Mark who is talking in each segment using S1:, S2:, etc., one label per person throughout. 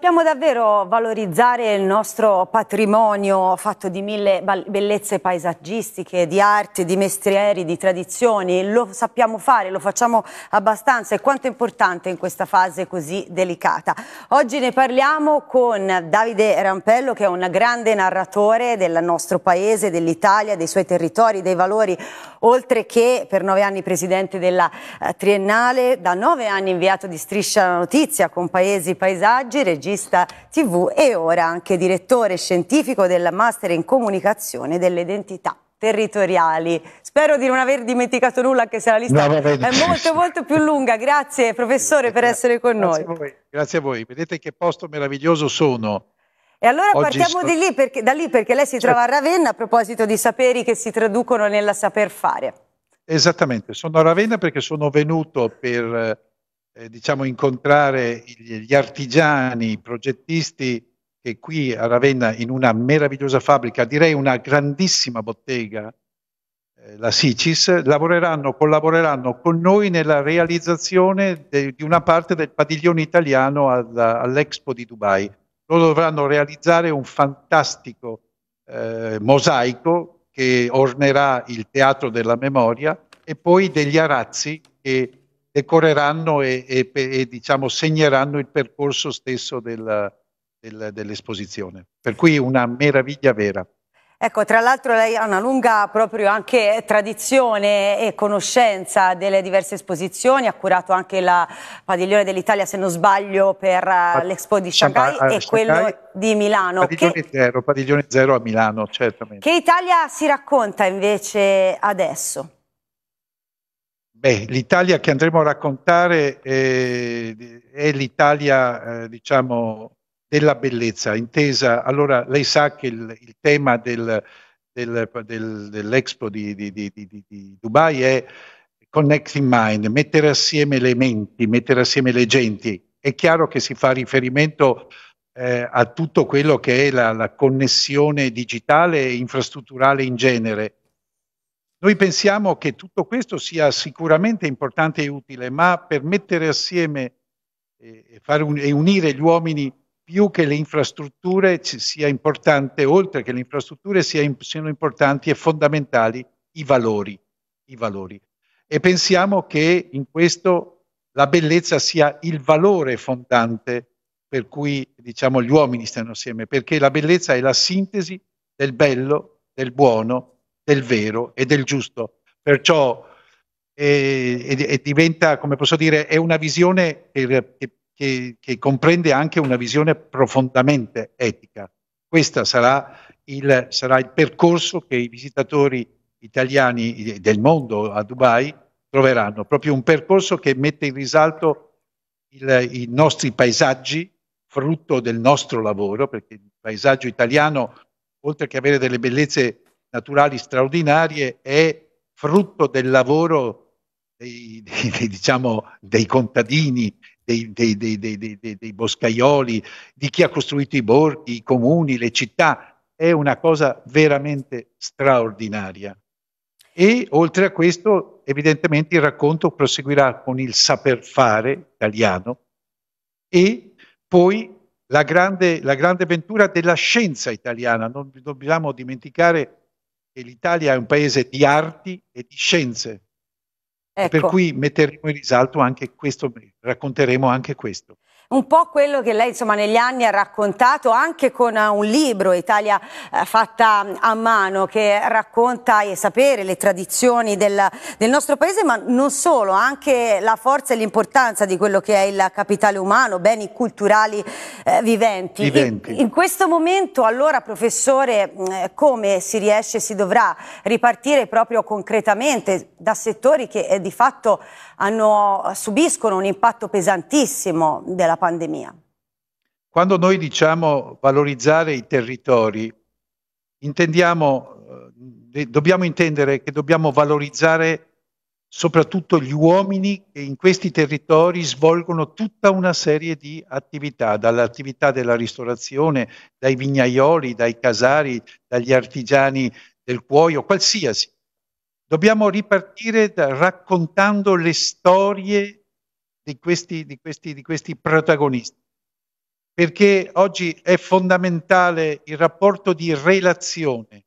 S1: sappiamo davvero valorizzare il nostro patrimonio fatto di mille bellezze paesaggistiche, di arti, di mestieri, di tradizioni. Lo sappiamo fare, lo facciamo abbastanza e quanto è importante in questa fase così delicata. Oggi ne parliamo con Davide Rampello che è un grande narratore del nostro paese, dell'Italia, dei suoi territori, dei valori, oltre che per nove anni presidente della eh, Triennale, da nove anni inviato di Striscia la Notizia con Paesi Paesaggi, regista regista TV e ora anche direttore scientifico della Master in Comunicazione delle Identità territoriali. Spero di non aver dimenticato nulla, anche se la lista no, è molto molto più lunga. Grazie professore per essere con Grazie noi. A
S2: voi. Grazie a voi. Vedete che posto meraviglioso sono.
S1: E allora Oggi partiamo sto... lì perché, da lì perché lei si certo. trova a Ravenna a proposito di saperi che si traducono nella saper fare.
S2: Esattamente, sono a Ravenna perché sono venuto per eh, eh, diciamo, incontrare gli artigiani, i progettisti che qui a Ravenna in una meravigliosa fabbrica, direi una grandissima bottega, eh, la Sicis, lavoreranno, collaboreranno con noi nella realizzazione de, di una parte del padiglione italiano alla, all'Expo di Dubai. Loro dovranno realizzare un fantastico eh, mosaico che ornerà il Teatro della Memoria e poi degli arazzi che decoreranno e, e, e diciamo, segneranno il percorso stesso del, del, dell'esposizione. Per cui una meraviglia vera.
S1: Ecco, tra l'altro lei ha una lunga proprio anche tradizione e conoscenza delle diverse esposizioni, ha curato anche la Padiglione dell'Italia, se non sbaglio, per eh, l'Expo di Shanghai, Shanghai e eh, quello di Milano. Padiglione,
S2: che, zero, padiglione zero a Milano, certamente.
S1: Che Italia si racconta invece adesso?
S2: Beh, l'Italia che andremo a raccontare è, eh, è l'Italia, eh, diciamo, della bellezza, intesa. Allora, lei sa che il, il tema del, del, del, dell'Expo di, di, di, di, Dubai è Connecting Mind, mettere assieme le menti, mettere assieme le genti. È chiaro che si fa riferimento eh, a tutto quello che è la, la connessione digitale e infrastrutturale in genere noi pensiamo che tutto questo sia sicuramente importante e utile, ma per mettere assieme eh, e, un, e unire gli uomini più che le infrastrutture sia importante, oltre che le infrastrutture sia, siano importanti e fondamentali i valori, i valori. E pensiamo che in questo la bellezza sia il valore fondante per cui diciamo, gli uomini stanno assieme, perché la bellezza è la sintesi del bello, del buono del vero e del giusto. Perciò eh, eh, diventa, come posso dire, è una visione che, che, che, comprende anche una visione profondamente etica. Questo sarà il, sarà il percorso che i visitatori italiani del mondo a Dubai troveranno, proprio un percorso che mette in risalto il, i nostri paesaggi, frutto del nostro lavoro, perché il paesaggio italiano, oltre che avere delle bellezze naturali straordinarie è frutto del lavoro dei, dei, dei, diciamo, dei contadini, dei, boscaioli, di chi ha costruito i borghi, i comuni, le città. È una cosa veramente straordinaria. E oltre a questo, evidentemente il racconto proseguirà con il saper fare italiano e poi la grande, la grande, avventura della scienza italiana. Non dobbiamo dimenticare che l'Italia è un paese di arti e di scienze. Ecco. Per cui metteremo in risalto anche questo, racconteremo anche questo
S1: un po' quello che lei insomma, negli anni ha raccontato anche con eh, un libro Italia eh, fatta a mano che racconta e sapere le tradizioni del, del, nostro paese ma non solo, anche la forza e l'importanza di quello che è il capitale umano, beni culturali eh, viventi. viventi. In, questo momento allora professore come si riesce e si dovrà ripartire proprio concretamente da settori che eh, di fatto hanno, subiscono un impatto pesantissimo della pandemia.
S2: Quando noi diciamo valorizzare i territori, intendiamo, eh, dobbiamo intendere che dobbiamo valorizzare soprattutto gli uomini che in questi territori svolgono tutta una serie di attività, dall'attività della ristorazione, dai vignaioli, dai casari, dagli artigiani del cuoio, qualsiasi. Dobbiamo ripartire da, raccontando le storie di questi, di questi, di questi protagonisti, perché oggi è fondamentale il rapporto di relazione.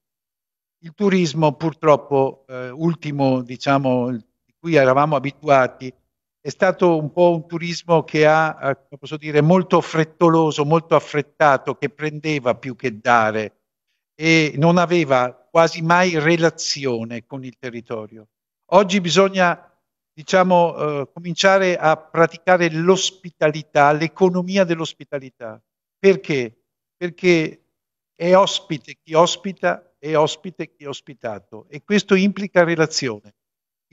S2: Il turismo purtroppo, eh, ultimo diciamo, di cui eravamo abituati, è stato un po' un turismo che ha, eh, posso dire, molto frettoloso, molto affrettato, che prendeva più che dare e non aveva quasi mai relazione con il territorio. Oggi bisogna diciamo, eh, cominciare a praticare l'ospitalità, l'economia dell'ospitalità. Perché? Perché è ospite chi ospita, e ospite chi è ospitato e questo implica relazione.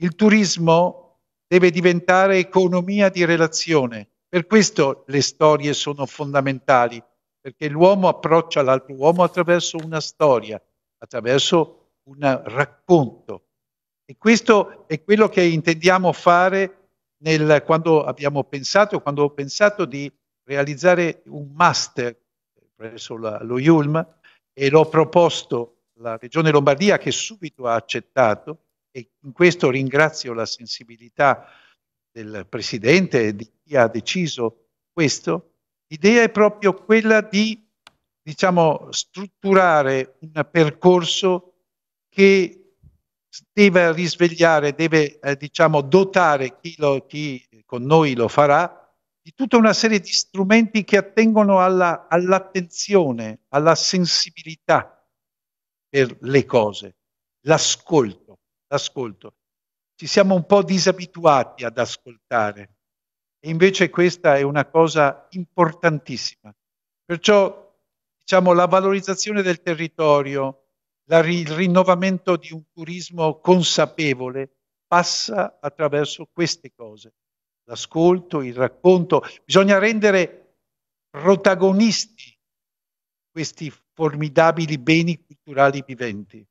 S2: Il turismo deve diventare economia di relazione. Per questo le storie sono fondamentali, perché l'uomo approccia l'altro uomo attraverso una storia, attraverso un racconto. E questo è quello che intendiamo fare nel, quando abbiamo pensato, quando ho pensato di realizzare un master presso la, lo IULM e l'ho proposto alla Regione Lombardia che subito ha accettato e in questo ringrazio la sensibilità del Presidente e di chi ha deciso questo, l'idea è proprio quella di diciamo, strutturare un percorso che deve risvegliare, deve eh, diciamo, dotare chi, lo, chi, con noi lo farà di tutta una serie di strumenti che attengono alla, all'attenzione, alla sensibilità per le cose, l'ascolto, l'ascolto. Ci siamo un po' disabituati ad ascoltare e invece questa è una cosa importantissima. Perciò diciamo, la valorizzazione del territorio, la, il rinnovamento di un turismo consapevole passa attraverso queste cose, l'ascolto, il racconto. Bisogna rendere protagonisti questi formidabili beni culturali viventi.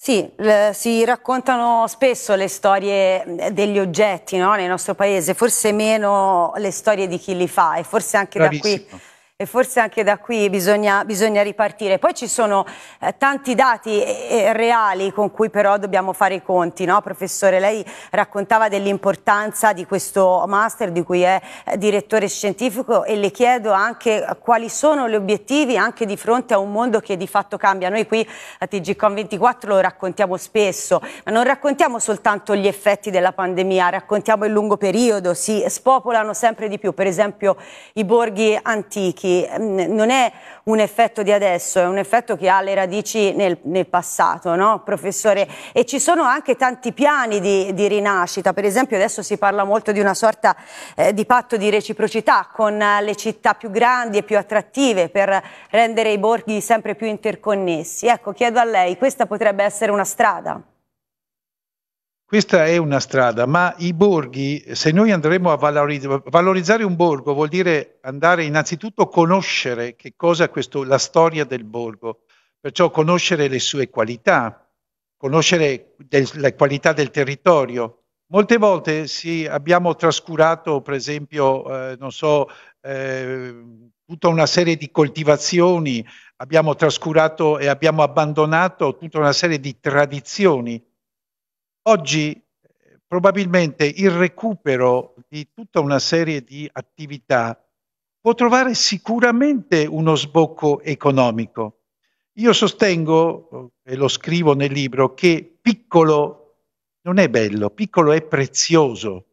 S1: Sì, si raccontano spesso le storie eh, degli oggetti no? nel nostro paese, forse meno le storie di chi li fa e forse anche Bravissimo. da qui e forse anche da qui bisogna, bisogna ripartire. Poi ci sono eh, tanti dati eh, eh, reali con cui però dobbiamo fare i conti, no? professore? Lei raccontava dell'importanza di questo master di cui è eh, direttore scientifico e le chiedo anche quali sono gli obiettivi anche di fronte a un mondo che di fatto cambia. Noi qui a TGCOM24 lo raccontiamo spesso, ma non raccontiamo soltanto gli effetti della pandemia, raccontiamo il lungo periodo, si spopolano sempre di più, per esempio i borghi antichi. Picchi ehm, non è un effetto di adesso, è un effetto che ha le radici nel, nel passato, no, professore? E ci sono anche tanti piani di, di, rinascita, per esempio adesso si parla molto di una sorta eh, di patto di reciprocità con eh, le città più grandi e più attrattive per rendere i borghi sempre più interconnessi. Ecco, chiedo a lei, questa potrebbe essere una strada?
S2: Questa è una strada, ma i borghi, se noi andremo a valorizzare, valorizzare un borgo vuol dire andare innanzitutto a conoscere che cosa è questo, la storia del borgo, perciò conoscere le sue qualità, conoscere del, la qualità del territorio. Molte volte sì, abbiamo trascurato, per esempio, eh, non so, eh, tutta una serie di coltivazioni, abbiamo trascurato e abbiamo abbandonato tutta una serie di tradizioni Oggi eh, probabilmente il recupero di tutta una serie di attività può trovare sicuramente uno sbocco economico. Io sostengo, eh, e lo scrivo nel libro, che piccolo non è bello, piccolo è prezioso.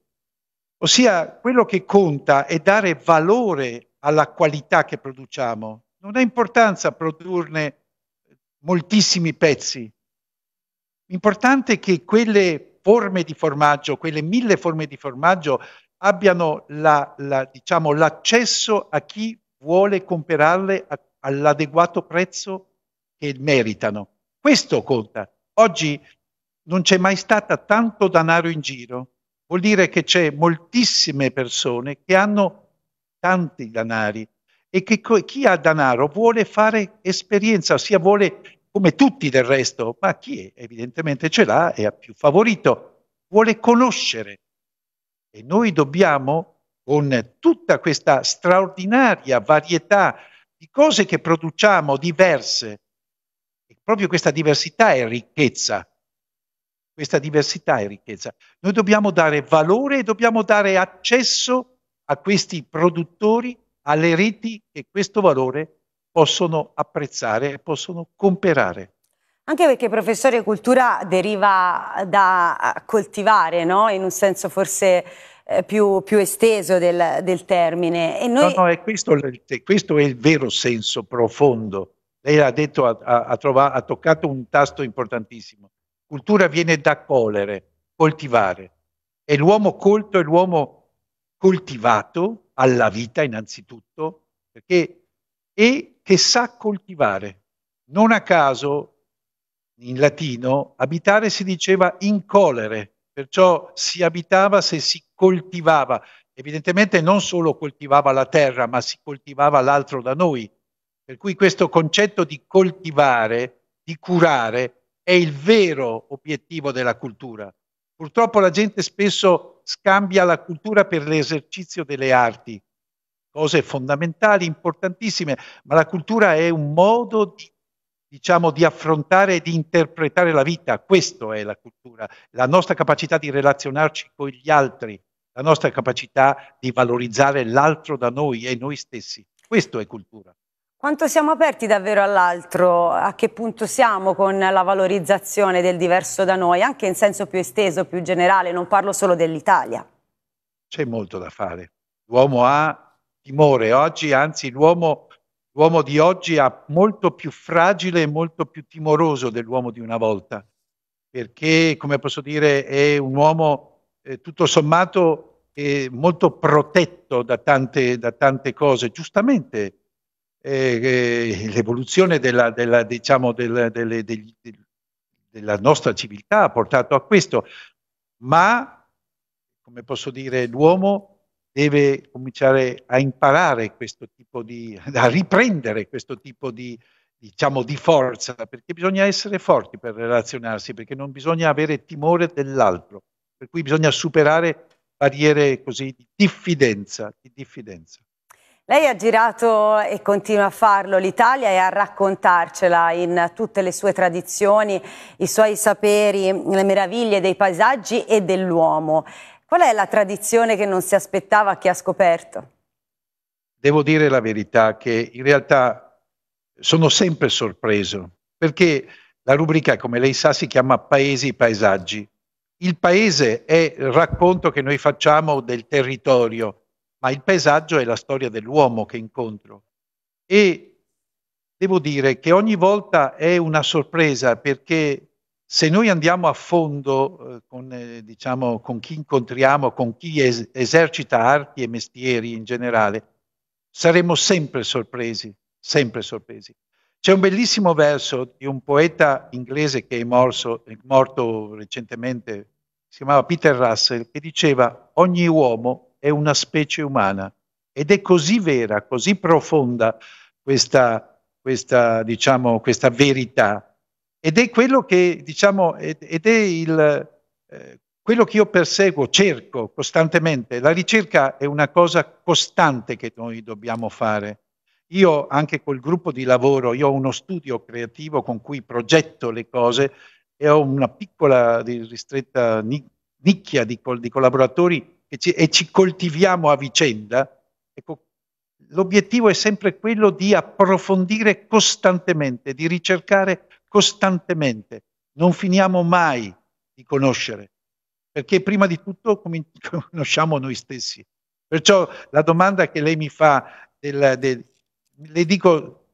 S2: Ossia, quello che conta è dare valore alla qualità che produciamo. Non ha importanza produrne moltissimi pezzi, L'importante è che quelle forme di formaggio, quelle mille forme di formaggio, abbiano la, la, diciamo, l'accesso a chi vuole comprarle a, all'adeguato prezzo che meritano. Questo conta. Oggi non c'è mai stata tanto denaro in giro, vuol dire che c'è moltissime persone che hanno tanti denari e che co- chi ha denaro vuole fare esperienza, ossia vuole come tutti del resto, ma chi è? evidentemente ce l'ha e ha più favorito, vuole conoscere. E noi dobbiamo, con tutta questa straordinaria varietà di cose che produciamo diverse, e proprio questa diversità è ricchezza, questa diversità è ricchezza, noi dobbiamo dare valore e dobbiamo dare accesso a questi produttori, alle reti che questo valore possono apprezzare e possono comperare.
S1: Anche perché, professore, cultura deriva da coltivare, no? in un senso forse eh, più, più, esteso del, del termine. Noi... No,
S2: no, è questo, questo, è il vero senso profondo. Lei ha detto, ha, ha, trovato, ha toccato un tasto importantissimo. Cultura viene da colere, coltivare. E l'uomo colto è l'uomo coltivato alla vita innanzitutto, perché e che sa coltivare. Non a caso in latino abitare si diceva in colere, perciò si abitava se si coltivava. Evidentemente non solo coltivava la terra, ma si coltivava l'altro da noi. Per cui questo concetto di coltivare, di curare, è il vero obiettivo della cultura. Purtroppo la gente spesso scambia la cultura per l'esercizio delle arti, cose fondamentali, importantissime, ma la cultura è un modo di, diciamo, di affrontare e di interpretare la vita, questo è la cultura, la nostra capacità di relazionarci con gli altri, la nostra capacità di valorizzare l'altro da noi e noi stessi, questo è cultura.
S1: Quanto siamo aperti davvero all'altro? A che punto siamo con la valorizzazione del diverso da noi, anche in senso più esteso, più generale? Non parlo solo dell'Italia.
S2: C'è molto da fare. L'uomo ha timore. Oggi, anzi, l'uomo, l'uomo di oggi è molto più fragile e molto più timoroso dell'uomo di una volta, perché, come posso dire, è un uomo eh, tutto sommato eh, molto protetto da tante, da tante cose, giustamente. Eh, eh l'evoluzione della, della, diciamo, della, delle, degli, della nostra civiltà ha portato a questo, ma, come posso dire, l'uomo deve cominciare a imparare questo tipo di, a riprendere questo tipo di, diciamo, di forza, perché bisogna essere forti per relazionarsi, perché non bisogna avere timore dell'altro, per cui bisogna superare barriere così di diffidenza. Di diffidenza.
S1: Lei ha girato e continua a farlo l'Italia e a raccontarcela in tutte le sue tradizioni, i suoi saperi, le meraviglie dei paesaggi e dell'uomo. Qual è la tradizione che non si aspettava che ha scoperto?
S2: Devo dire la verità che in realtà sono sempre sorpreso perché la rubrica, come lei sa, si chiama Paesi e paesaggi. Il paese è il racconto che noi facciamo del territorio, ma il paesaggio è la storia dell'uomo che incontro. E devo dire che ogni volta è una sorpresa perché se noi andiamo a fondo eh, con, eh, diciamo, con, chi incontriamo, con chi es- esercita arti e mestieri in generale, saremo sempre sorpresi, sempre sorpresi. C'è un bellissimo verso di un poeta inglese che è, morso, è morto recentemente, si chiamava Peter Russell, che diceva ogni uomo è una specie umana ed è così vera, così profonda questa, questa, diciamo, questa verità ed è quello che, diciamo, ed è il, eh, quello che io perseguo, cerco costantemente. La ricerca è una cosa costante che noi dobbiamo fare. Io anche col gruppo di lavoro, io ho uno studio creativo con cui progetto le cose e ho una piccola ristretta nicchia di, col, di collaboratori ci, e ci coltiviamo a vicenda. Ecco, l'obiettivo è sempre quello di approfondire costantemente, di ricercare costantemente, non finiamo mai di conoscere, perché prima di tutto conosciamo noi stessi. Perciò la domanda che lei mi fa, del, del, le dico,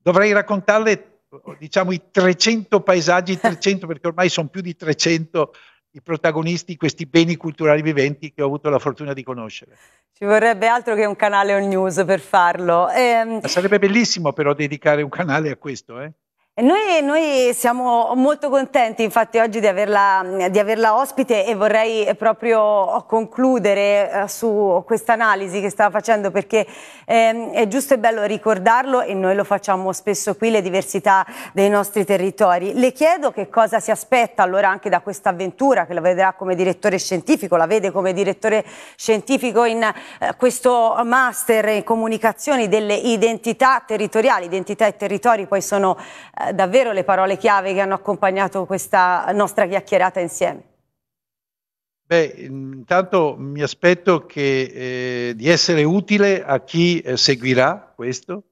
S2: dovrei raccontarle diciamo i 300 paesaggi, 300 perché ormai sono più di 300 i protagonisti di questi beni culturali viventi che ho avuto la fortuna di conoscere.
S1: Ci vorrebbe altro che un canale on News per farlo. E... Ehm
S2: sarebbe bellissimo però dedicare un canale a questo. Eh?
S1: Noi, noi, siamo molto contenti infatti oggi di averla, di averla ospite e vorrei proprio concludere eh, su questa analisi che stava facendo perché ehm, è giusto e bello ricordarlo e noi lo facciamo spesso qui, le diversità dei nostri territori. Le chiedo che cosa si aspetta allora anche da questa avventura che la vedrà come direttore scientifico, la vede come direttore scientifico in eh, questo master in comunicazioni delle identità territoriali, identità e territori poi sono... Eh, davvero le parole chiave che hanno accompagnato questa nostra chiacchierata insieme.
S2: Beh, intanto mi aspetto che, eh, di essere utile a chi eh, seguirà questo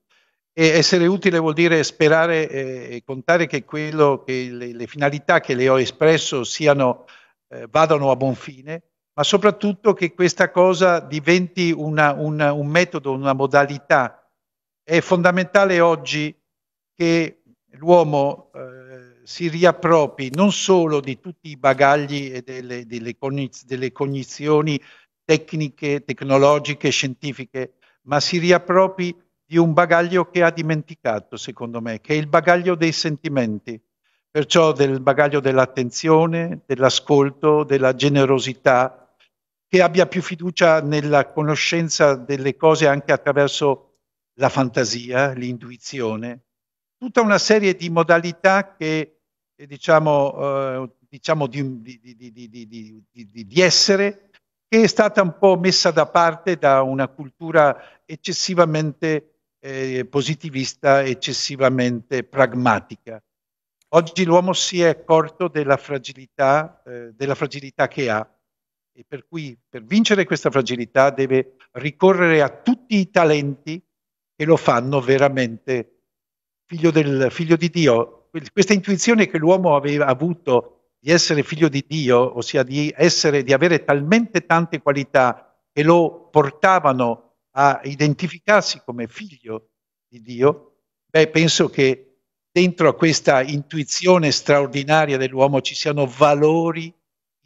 S2: e essere utile vuol dire sperare eh, e contare che, quello, che le, le, finalità che le ho espresso siano, eh, vadano a buon fine, ma soprattutto che questa cosa diventi una, una, un metodo, una modalità. È fondamentale oggi che l'uomo eh, si riappropri non solo di tutti i bagagli e delle, delle, cogniz- delle cognizioni tecniche, tecnologiche, scientifiche, ma si riappropri di un bagaglio che ha dimenticato, secondo me, che è il bagaglio dei sentimenti, perciò del bagaglio dell'attenzione, dell'ascolto, della generosità, che abbia più fiducia nella conoscenza delle cose anche attraverso la fantasia, l'intuizione, tutta una serie di modalità che, eh, diciamo, eh, diciamo di, di, di, di essere, che è stata un po' messa da parte da una cultura eccessivamente eh, positivista, eccessivamente pragmatica. Oggi l'uomo si è accorto della fragilità, eh, della fragilità che ha e per cui per vincere questa fragilità deve ricorrere a tutti i talenti che lo fanno veramente figlio, del, figlio di Dio, questa intuizione che l'uomo aveva avuto di essere figlio di Dio, ossia di, essere, di avere talmente tante qualità che lo portavano a identificarsi come figlio di Dio, beh, penso che dentro a questa intuizione straordinaria dell'uomo ci siano valori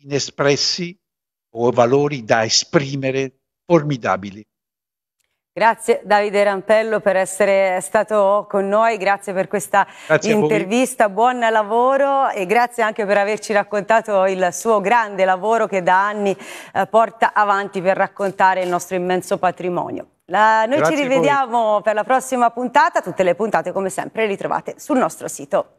S2: inespressi o valori da esprimere formidabili.
S1: Grazie Davide Rampello per essere stato con noi, grazie per questa grazie intervista, buon lavoro e grazie anche per averci raccontato il suo grande lavoro che da anni eh, porta avanti per raccontare il nostro immenso patrimonio. La, noi grazie ci rivediamo per la prossima puntata, tutte le puntate come sempre le trovate sul nostro sito.